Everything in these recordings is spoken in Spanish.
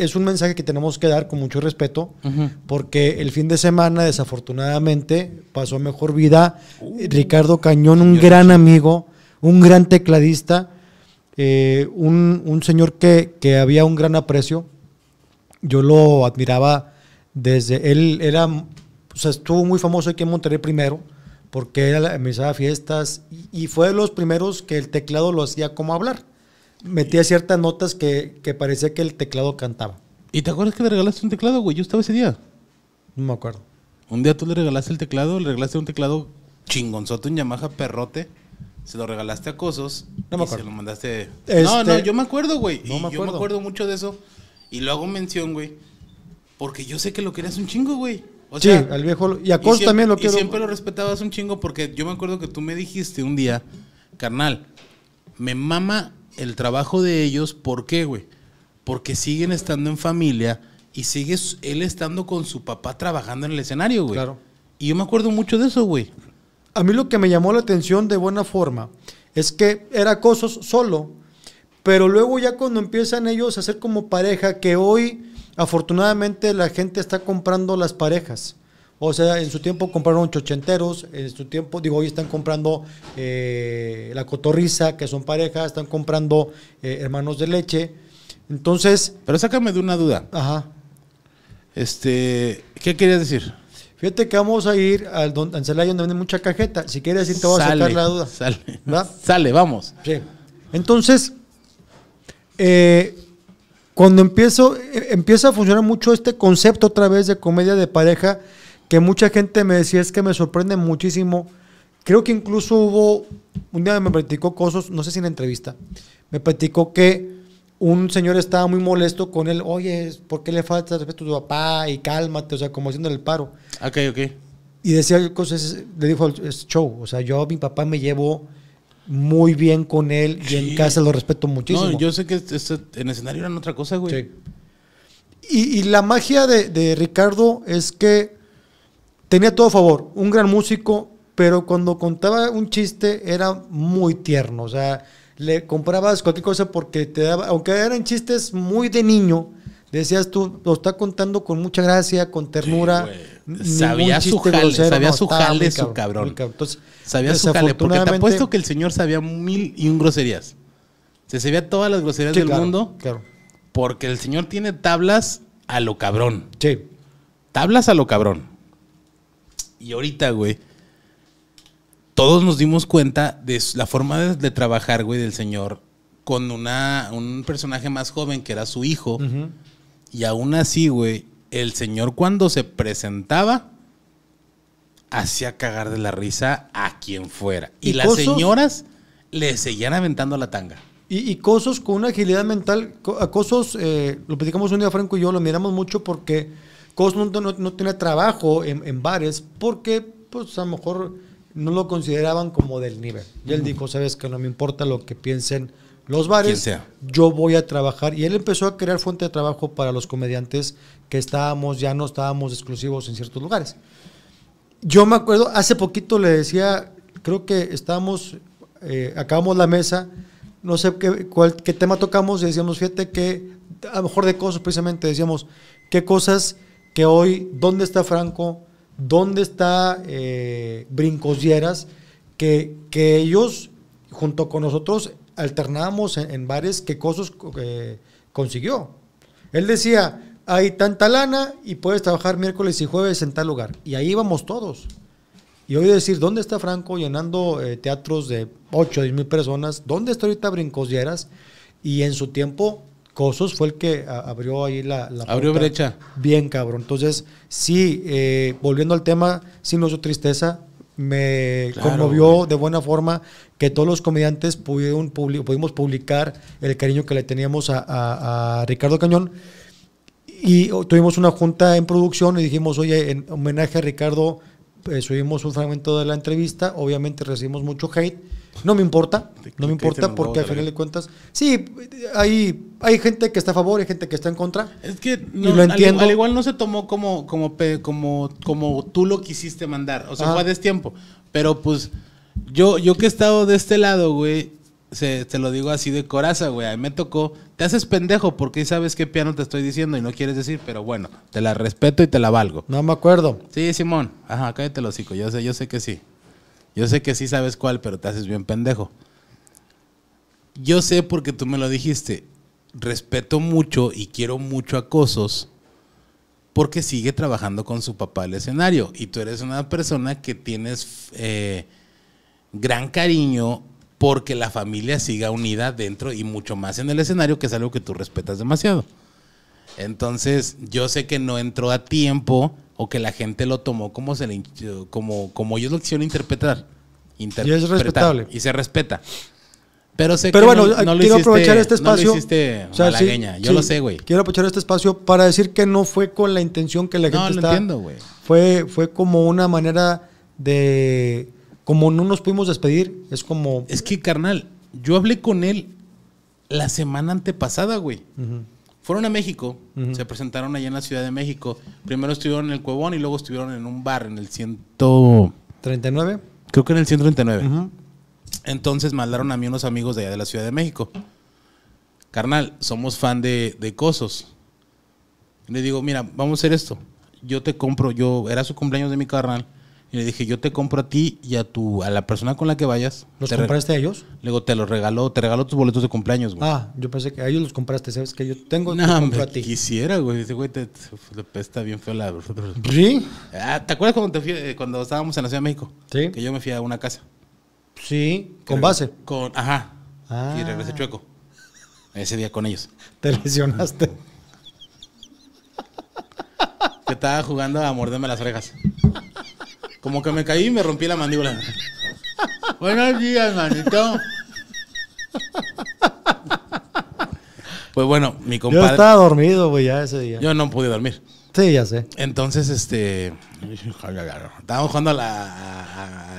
es un mensaje que tenemos que dar con mucho respeto, porque el fin de semana, desafortunadamente, pasó mejor vida uh. Ricardo Cañón, un gran amigo, un gran tecladista, eh, un, señor que, había un gran aprecio. Yo lo admiraba desde él, era, estuvo muy famoso aquí en Monterrey primero, porque él de fiestas y fue de los primeros que el teclado lo hacía como hablar metía ciertas notas que, parecía que el teclado cantaba. ¿Y te acuerdas que le regalaste un teclado, güey? Yo estaba ese día. No me acuerdo. Un día tú le regalaste el teclado, le regalaste un teclado chingonzote, un Yamaha perrote. Se lo regalaste a Cosos. No me acuerdo. se lo mandaste. No, este, no, yo me acuerdo, güey. No me acuerdo. Yo me acuerdo mucho de eso. Y lo hago mención, güey. Porque yo sé que lo querías un chingo, güey. sí, al viejo. Y a Cosos también lo quiero. siempre lo respetabas un chingo porque yo me acuerdo que tú me dijiste un día, carnal, me mama el trabajo de ellos, ¿por qué, güey? Porque siguen estando en familia y sigue él estando con su papá trabajando en el escenario, güey. Claro. Y yo me acuerdo mucho de eso, güey. A mí lo que me llamó la atención de buena forma es que era cosas solo, pero luego ya cuando empiezan ellos a ser como pareja, que hoy afortunadamente la gente está comprando las parejas. O sea, en su tiempo compraron chochenteros, en su tiempo, digo, hoy están comprando eh, la cotorriza, que son parejas, están comprando eh, hermanos de leche. Entonces. Pero sácame de una duda. Ajá. Este, ¿qué querías decir? Fíjate que vamos a ir al don donde vende mucha cajeta. Si quieres decir, te voy a sacar la duda. Sale. Sale, vamos. Sí. Entonces, eh, cuando empiezo, empieza a funcionar mucho este concepto otra vez de comedia de pareja, que mucha gente me decía es que me sorprende muchísimo. Creo que incluso hubo, un día me platicó cosas, no sé si en la entrevista, me platicó que un señor estaba muy molesto con él, oye, ¿por qué le falta respeto a tu papá? Y cálmate, o sea, como haciendo el paro. Ok, ok. Y decía cosas, le dijo, es show, o sea, yo mi papá me llevo muy bien con él y en casa lo respeto muchísimo. No, yo sé que este, este, en escenario eran otra cosa, güey. Sí. Y, la magia de Ricardo es que tenía todo a favor, un gran músico, pero cuando contaba un chiste era muy tierno, o sea, le comprabas cualquier cosa porque te daba, aunque eran chistes muy de niño, decías tú, lo está contando con mucha gracia, con ternura. sabía su jale, sabía su jale, su cabrón. sabía su jale, porque te apuesto que el señor sabía mil y un groserías. Se sabía todas las groserías del mundo. Claro. Porque el señor tiene tablas a lo cabrón. Sí. Tablas a lo cabrón. Y ahorita, güey, todos nos dimos cuenta de la forma de, trabajar, güey, del señor con una, un personaje más joven que era su hijo. Y aún así, güey, el señor cuando se presentaba hacía cagar de la risa a quien fuera. Y, las señoras le seguían aventando la tanga. Y, y cosos con una agilidad mental, acosos, eh, lo platicamos un día Franco y yo, lo miramos mucho porque Cosmo no, no tenía trabajo en, bares porque, pues, a lo mejor no lo consideraban como del nivel. Y él dijo, sabes que no me importa lo que piensen los bares, yo voy a trabajar. Y él empezó a crear fuente de trabajo para los comediantes que estábamos, ya no estábamos exclusivos en ciertos lugares. Yo me acuerdo, hace poquito le decía, creo que estábamos, eh, acabamos la mesa, no sé qué, qué tema tocamos y decíamos, fíjate que, a lo mejor de cosas precisamente, decíamos, qué cosas que hoy, ¿dónde está Franco? ¿Dónde está eh, Brincosieras? Que, ellos, junto con nosotros, alternábamos en, bares qué cosas eh, consiguió. Él decía, hay tanta lana y puedes trabajar miércoles y jueves en tal lugar. Y ahí íbamos todos. Y hoy decir, ¿dónde está Franco llenando eh, teatros de 8 o 10 mil personas? ¿Dónde está ahorita Brincosieras? Y en su tiempo Cosos fue el que abrió ahí la, brecha. Bien, cabrón. Entonces, sí, eh, volviendo al tema, sin no tristeza, me conmovió de buena forma que todos los comediantes pudimos publicar el cariño que le teníamos a, Ricardo Cañón. Y tuvimos una junta en producción y dijimos, oye, en homenaje a Ricardo, eh, subimos un fragmento de la entrevista. Obviamente recibimos mucho hate no me importa, no me importa porque al final de cuentas, sí, hay, hay gente que está a favor y gente que está en contra. Es que no, lo entiendo. Al, igual no se tomó como, como, como, como tú lo quisiste mandar, o sea, fue a destiempo. Pero pues yo, yo que he estado de este lado, güey, se, te lo digo así de coraza, güey, a mí me tocó, te haces pendejo porque sabes qué piano te estoy diciendo y no quieres decir, pero bueno, te la respeto y te la valgo. No me acuerdo. Sí, Simón, ajá, cállate lo hocico, yo sé, yo sé que sí. Yo sé que sí sabes cuál, pero te haces bien pendejo. Yo sé porque tú me lo dijiste. Respeto mucho y quiero mucho a Cosos porque sigue trabajando con su papá el escenario. Y tú eres una persona que tienes eh, gran cariño porque la familia siga unida dentro y mucho más en el escenario, que es algo que tú respetas demasiado. Entonces, yo sé que no entró a tiempo o que la gente lo tomó como se le, como, como ellos lo quisieron interpretar. y es respetable. Y se respeta. Pero sé Pero bueno, quiero aprovechar este espacio. malagueña, yo lo sé, güey. Quiero aprovechar este espacio para decir que no fue con la intención que la gente no, lo entiendo, güey. Fue, fue como una manera de. Como no nos pudimos despedir, es como. Es que, carnal, yo hablé con él la semana antepasada, güey. Fueron a México, se presentaron allá en la Ciudad de México. Primero estuvieron en el Cuevón y luego estuvieron en un bar, en el 139. Creo que en el 139. Entonces mandaron a mí unos amigos de allá de la Ciudad de México. Carnal, somos fan de, de Cosos. Le digo, mira, vamos a hacer esto. Yo te compro, yo era su cumpleaños de mi carnal. Y le dije, yo te compro a ti y a tu, a la persona con la que vayas. ¿Los compraste a ellos? Luego te los regaló te regaló tus boletos de cumpleaños, güey. Ah, yo pensé que a ellos los compraste, ¿sabes? Que yo tengo no, compro a ti. Quisiera, güey. Dice, güey, está bien feo la. ¿Sí? Ah, ¿Te acuerdas cuando, eh, cuando estábamos en la Ciudad de México? Sí. Que yo me fui a una casa. Sí, con base. Con, ajá. Y ah. regresé chueco. Ese día con ellos. Te lesionaste. que estaba jugando a morderme las orejas. Como que me caí y me rompí la mandíbula. Buenos días, manito. Pues bueno, mi compadre. Yo estaba dormido, güey, ya ese día. Yo no pude dormir. Sí, ya sé. Entonces, este. Estábamos jugando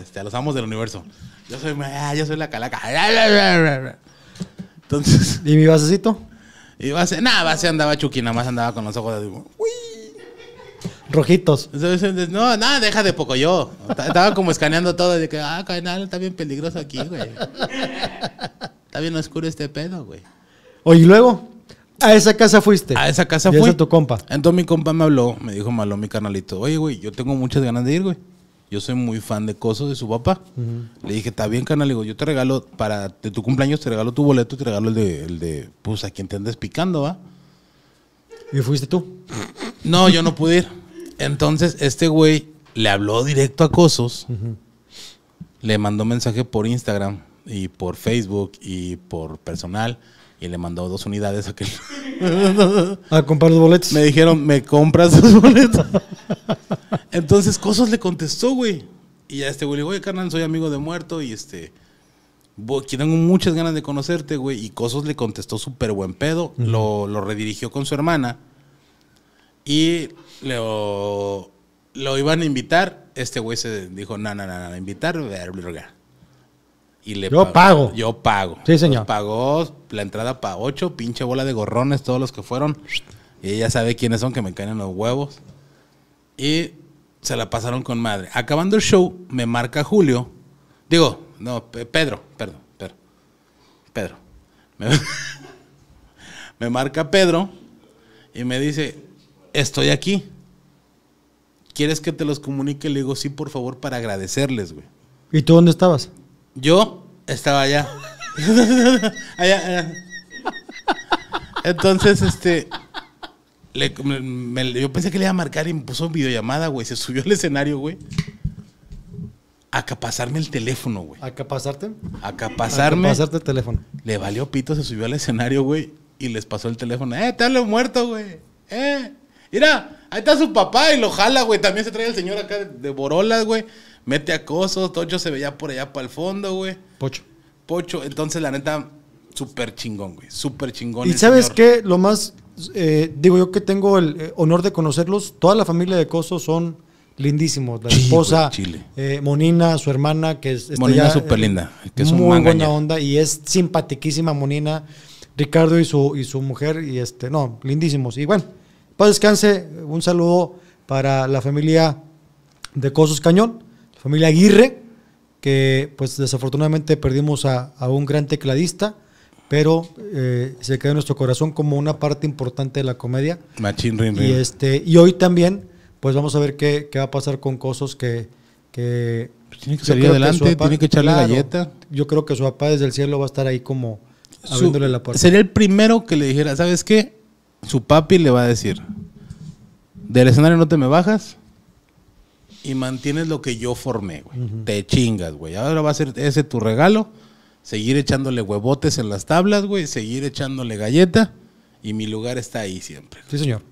este, a, los amos del universo. Ah, yo soy, la calaca. Entonces. ¿Y mi basecito? Y base, nada, base andaba chuqui, nada más andaba con los ojos de. Uy rojitos. No, nada, deja de poco yo. Estaba como escaneando todo de que, ah, canal, está bien peligroso aquí, güey. Está bien oscuro este pedo, güey. Oye, ¿y luego? A esa casa fuiste. A esa casa fuiste. tu compa. Entonces mi compa me habló, me dijo, malo mi canalito. Oye, güey, yo tengo muchas ganas de ir, güey. Yo soy muy fan de cosas de su papá. Le dije, está bien, canal. digo, yo te regalo, para tu cumpleaños, te regalo tu boleto, te regalo el de, el de pues, a quien te andes picando, ¿va? ¿Y fuiste tú? No, yo no pude ir. Entonces, este güey le habló directo a Cosos. Le mandó mensaje por Instagram y por Facebook y por personal. Y le mandó dos unidades a que a comprar los boletos. Me dijeron, ¿me compras los boletos? Entonces Cosos le contestó, güey. Y a este güey le dijo, oye, carnal, soy amigo de muerto y este. Tengo muchas ganas de conocerte, güey. Y Cosos le contestó súper buen pedo. lo, lo redirigió con su hermana y lo, lo iban a invitar. Este güey se dijo, no, no, no, no, invitar, Y le yo pago. Yo pago. Sí, señor. pagó la entrada para ocho, pinche bola de gorrones, todos los que fueron. Y ella sabe quiénes son, que me caen en los huevos. Y se la pasaron con madre. Acabando el show, me marca Julio. Digo, no, Pedro, perdón, Pedro. Pedro. me marca Pedro y me dice, estoy aquí. ¿Quieres que te los comunique? Le digo, sí, por favor, para agradecerles, güey. ¿Y tú dónde estabas? Yo estaba allá. allá, Entonces, este. yo pensé que le iba a marcar y me puso videollamada, güey. Se subió al escenario, güey. Acapasarme el teléfono, güey. ¿Acapasarte? Acapasarme. Acapasarte el teléfono. Le valió pito, se subió al escenario, güey. Y les pasó el teléfono. ¡Eh, te hablo muerto, güey! ¡Eh! Mira, ahí está su papá y lo jala, güey. También se trae el señor acá de Borolas, güey. Mete a Cosos, Tocho se veía por allá para el fondo, güey. Pocho. Pocho. Entonces, la neta, súper chingón, güey. Súper chingón. ¿Y sabes qué? Lo más. Eh, digo yo que tengo el eh, honor de conocerlos. Toda la familia de Coso son lindísimos. La esposa, eh, Monina, su hermana, que es. Monina súper linda. Que es muy buena onda y es simpatiquísima, Monina. Ricardo y su, y su mujer, y este, no, lindísimos. Y bueno. Paz descanse, un saludo para la familia de Cosos Cañón, la familia Aguirre, que pues desafortunadamente perdimos a, un gran tecladista, pero eh, se quedó en nuestro corazón como una parte importante de la comedia. Machín, Y, este, y hoy también, pues vamos a ver qué, qué va a pasar con Cosos que... Pues tiene que salir adelante, tiene que echarle galleta. Yo creo que su papá desde el cielo va a estar ahí como abriéndole la puerta. Sería el primero que le dijera, ¿sabes qué? su papi le va a decir, del escenario no te me bajas y mantienes lo que yo formé, güey. Te chingas, güey. Ahora va a ser ese tu regalo, seguir echándole huevotes en las tablas, güey, seguir echándole galleta y mi lugar está ahí siempre. Sí, señor.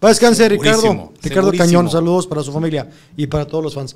paz Ricardo. Ricardo Cañón, saludos para su familia y para todos los fans.